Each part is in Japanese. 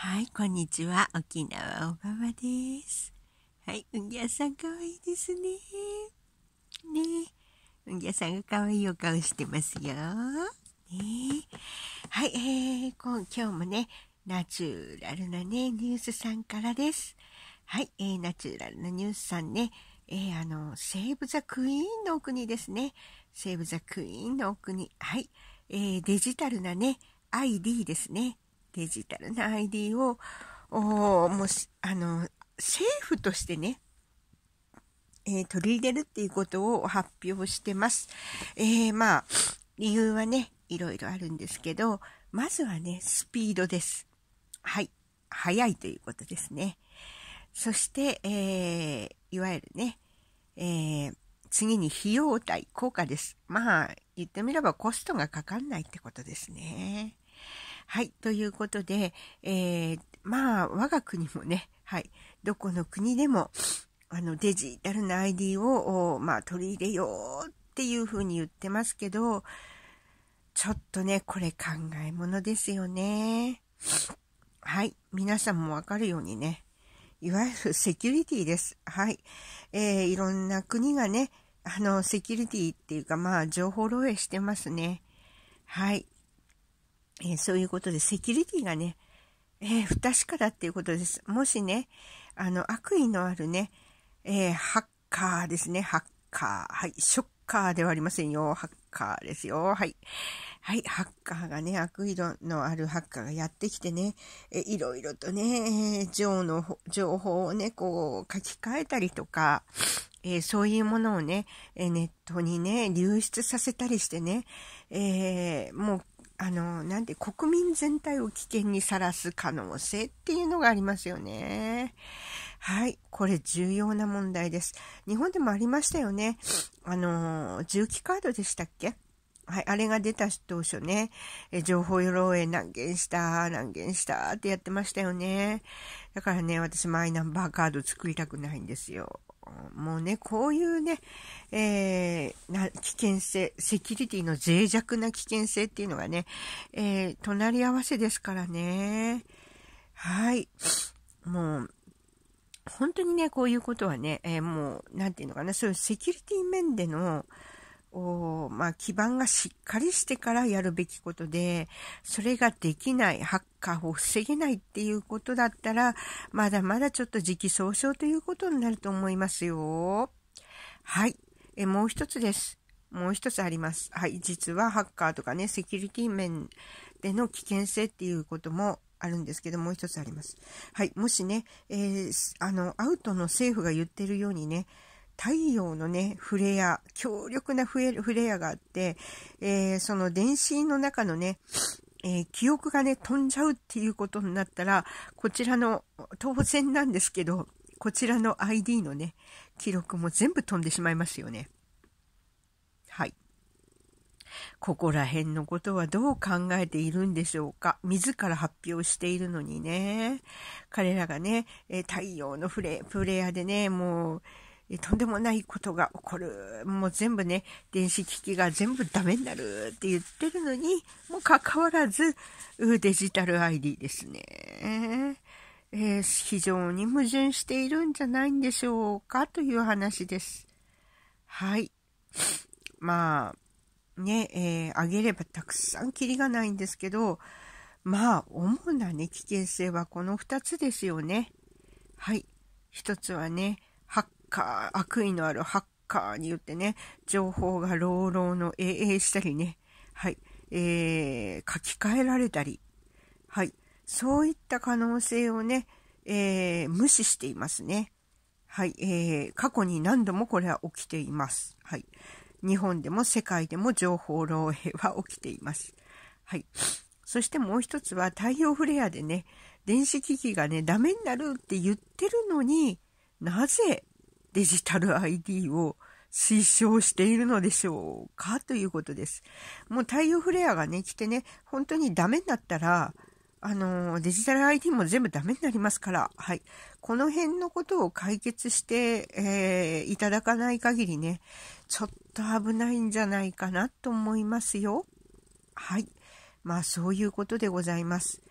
はい、こんにちは。沖縄おばばです。はい、うんぎゃさんかわいいですね。ねうんぎゃさんがかわいいお顔してますよ。ねはい、えー、今今日もね、ナチュラルなね、ニュースさんからです。はい、えー、ナチュラルなニュースさんね、えー、あの、セーブ・ザ・クイーンのお国ですね。セーブ・ザ・クイーンのお国。はい、えー、デジタルなね、ID ですね。デジタルな ID を、もし、あの、政府としてね、えー、取り入れるっていうことを発表してます。えー、まあ、理由はね、いろいろあるんですけど、まずはね、スピードです。はい。速いということですね。そして、えー、いわゆるね、えー、次に費用対効果です。まあ、言ってみればコストがかかんないってことですね。はい、ということで、えー、まあ、我が国もね、はい、どこの国でも、あの、デジタルな ID を、まあ、取り入れようっていうふうに言ってますけど、ちょっとね、これ考えものですよね。はい、皆さんもわかるようにね、いわゆるセキュリティです。はい。えー、いろんな国がね、あの、セキュリティっていうか、まあ、情報漏洩してますね。はい。えー、そういうことでセキュリティがね、えー、不確かだっていうことです。もしね、あの、悪意のあるね、えー、ハッカーですね、ハッカー。はい、ショッカーではありませんよ、ハッカーですよ。はい。はい、ハッカーがね、悪意のあるハッカーがやってきてね、えいろいろとね、えー、情の、情報をね、こう、書き換えたりとか、えー、そういうものをね、えネットにね、流出させたりしてね、えー、もうあの、なんで国民全体を危険にさらす可能性っていうのがありますよね。はい。これ重要な問題です。日本でもありましたよね。あの、重機カードでしたっけはい、あれが出た当初ね、え情報漏洩難言した、難件したってやってましたよね。だからね、私マイナンバーカード作りたくないんですよ。もうね、こういうね、えー、な危険性、セキュリティの脆弱な危険性っていうのがね、えー、隣り合わせですからね。はい。もう、本当にね、こういうことはね、えー、もう、なんていうのかな、そういうセキュリティ面での、を、まあ、基盤がしっかりしてからやるべきことで、それができない、ハッカーを防げないっていうことだったら、まだまだちょっと時期尚早ということになると思いますよ。はい。え、もう一つです。もう一つあります。はい。実はハッカーとかね、セキュリティ面での危険性っていうこともあるんですけど、もう一つあります。はい。もしね、えー、あの、アウトの政府が言ってるようにね、太陽のね、フレア、強力なフレアがあって、えー、その電子の中のね、えー、記憶がね、飛んじゃうっていうことになったら、こちらの、当然なんですけど、こちらの ID のね、記録も全部飛んでしまいますよね。はい。ここら辺のことはどう考えているんでしょうか自ら発表しているのにね。彼らがね、え太陽のフレ、プレイヤーでね、もう、とんでもないことが起こる。もう全部ね、電子機器が全部ダメになるって言ってるのに、もかかわらず、デジタル ID ですね。えー、非常に矛盾しているんじゃないんでしょうかという話です。はい。まあ、ね、えー、あげればたくさんキリがないんですけど、まあ、主なね、危険性はこの2つですよね。はい。1つはね、ハッカー、悪意のあるハッカーによってね、情報が朗々の永遠したりね、はい、えー、書き換えられたり、はい、そういった可能性をね、えー、無視していますね。はい、えー、過去に何度もこれは起きています。はい。日本でも世界でも情報漏洩は起きています。はい。そしてもう一つは太陽フレアでね、電子機器がね、ダメになるって言ってるのに、なぜデジタル ID を推奨しているのでしょうかということです。もう太陽フレアがね、来てね、本当にダメになったら、あの、デジタル ID も全部ダメになりますから、はい。この辺のことを解決して、えー、いただかない限りね、ちょっと危ないんじゃないかなと思いますよ。はい。まあ、そういうことでございます。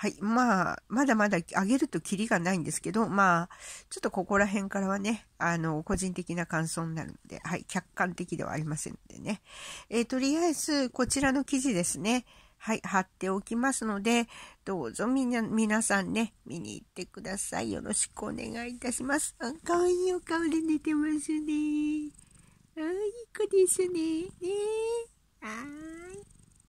はい。まあ、まだまだ上げるとキリがないんですけど、まあ、ちょっとここら辺からはね、あの、個人的な感想になるので、はい。客観的ではありませんのでね。えー、とりあえず、こちらの記事ですね。はい、貼っておきますので、どうぞみな、皆さんね、見に行ってください。よろしくお願いいたします。あ、かわいいお顔で寝てますね。あ、いい子ですね。ねあー。